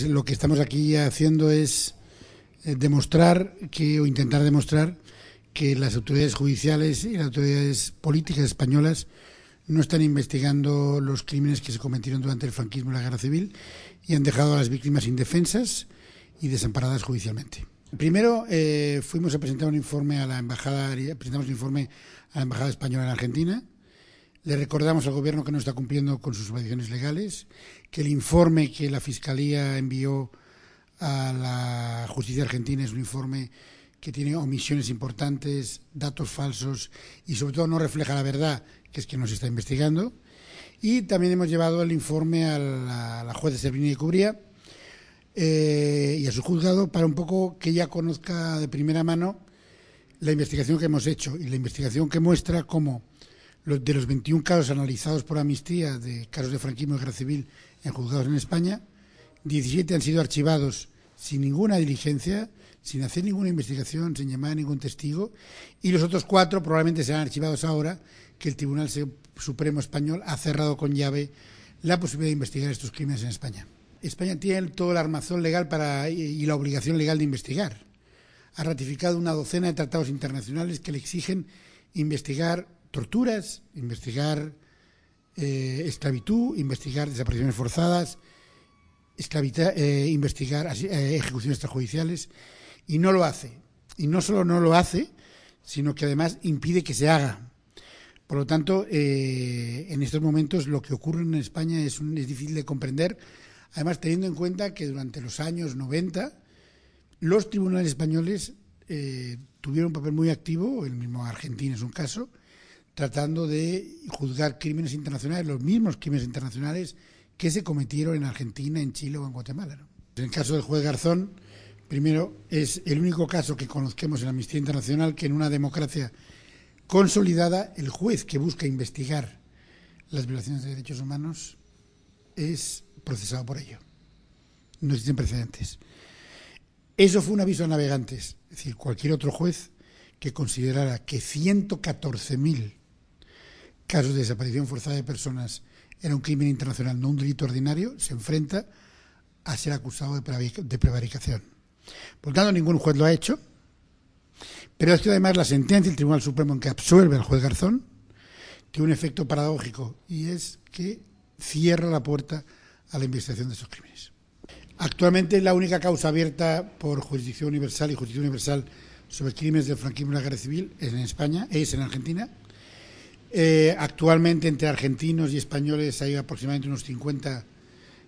lo que estamos aquí haciendo es eh, demostrar que, o intentar demostrar que las autoridades judiciales y las autoridades políticas españolas no están investigando los crímenes que se cometieron durante el franquismo y la guerra civil y han dejado a las víctimas indefensas y desamparadas judicialmente. Primero eh, fuimos a presentar un informe a la embajada, presentamos un informe a la embajada española en Argentina le recordamos al Gobierno que no está cumpliendo con sus obligaciones legales, que el informe que la Fiscalía envió a la justicia argentina es un informe que tiene omisiones importantes, datos falsos y sobre todo no refleja la verdad, que es que nos está investigando. Y también hemos llevado el informe a la, a de jueza de Cubría eh, y a su juzgado para un poco que ella conozca de primera mano la investigación que hemos hecho y la investigación que muestra cómo de los 21 casos analizados por Amnistía de casos de franquismo y guerra civil en juzgados en España, 17 han sido archivados sin ninguna diligencia, sin hacer ninguna investigación, sin llamar a ningún testigo, y los otros cuatro probablemente serán archivados ahora que el Tribunal Supremo Español ha cerrado con llave la posibilidad de investigar estos crímenes en España. España tiene todo el armazón legal para, y la obligación legal de investigar. Ha ratificado una docena de tratados internacionales que le exigen investigar torturas, investigar eh, esclavitud, investigar desapariciones forzadas, eh, investigar eh, ejecuciones extrajudiciales, y no lo hace. Y no solo no lo hace, sino que además impide que se haga. Por lo tanto, en estos momentos lo que ocurre en España es, un, difícil de comprender, además teniendo en cuenta que durante los años 90 los tribunales españoles tuvieron un papel muy activo, el mismo Argentina es un caso, tratando de juzgar crímenes internacionales, los mismos crímenes internacionales que se cometieron en Argentina, en Chile o en Guatemala. En el caso del juez Garzón, primero, es el único caso que conozcamos en la Amnistía Internacional que en una democracia consolidada, el juez que busca investigar las violaciones de derechos humanos es procesado por ello. No existen precedentes. Eso fue un aviso a navegantes. Es decir, cualquier otro juez que considerara que 114.000 casos de desaparición forzada de personas era un crimen internacional, no un delito ordinario, se enfrenta a ser acusado de prevaricación. Por tanto, ningún juez lo ha hecho, pero es que además la sentencia del Tribunal Supremo en que absuelve al juez Garzón tiene un efecto paradójico y es que cierra la puerta a la investigación de esos crímenes. Actualmente la única causa abierta por jurisdicción universal y justicia universal sobre crímenes de franquismo y la guerra civil es en España, es en Argentina, eh, actualmente entre argentinos y españoles hay aproximadamente unos 50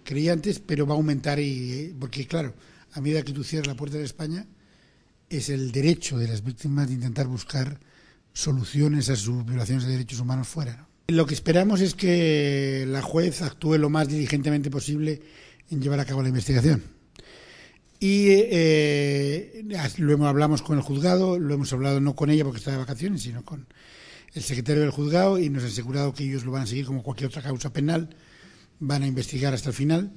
creyentes, pero va a aumentar y, eh, porque claro, a medida que tú cierras la puerta de España, es el derecho de las víctimas de intentar buscar soluciones a sus violaciones de derechos humanos fuera. Lo que esperamos es que la juez actúe lo más diligentemente posible en llevar a cabo la investigación. Y eh, eh lo hablamos con el juzgado, lo hemos hablado no con ella porque está de vacaciones, sino con el secretario del juzgado y nos ha asegurado que ellos lo van a seguir como cualquier otra causa penal, van a investigar hasta el final.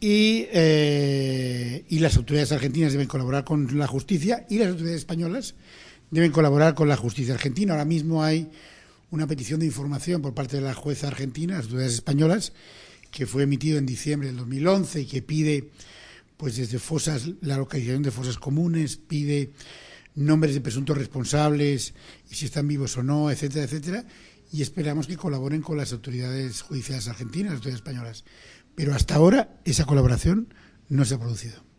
Eh, y, las autoridades argentinas deben colaborar con la justicia y las autoridades españolas deben colaborar con la justicia argentina. Ahora mismo hay una petición de información por parte de la jueza argentina, las autoridades españolas, que fue emitido en diciembre del 2011 y que pide, pues desde fosas, la localización de fosas comunes, pide nombres de presuntos responsables y si están vivos o no, etcétera, etcétera. Y esperamos que colaboren con las autoridades judiciales argentinas, las autoridades españolas. Pero hasta ahora esa colaboración no se ha producido.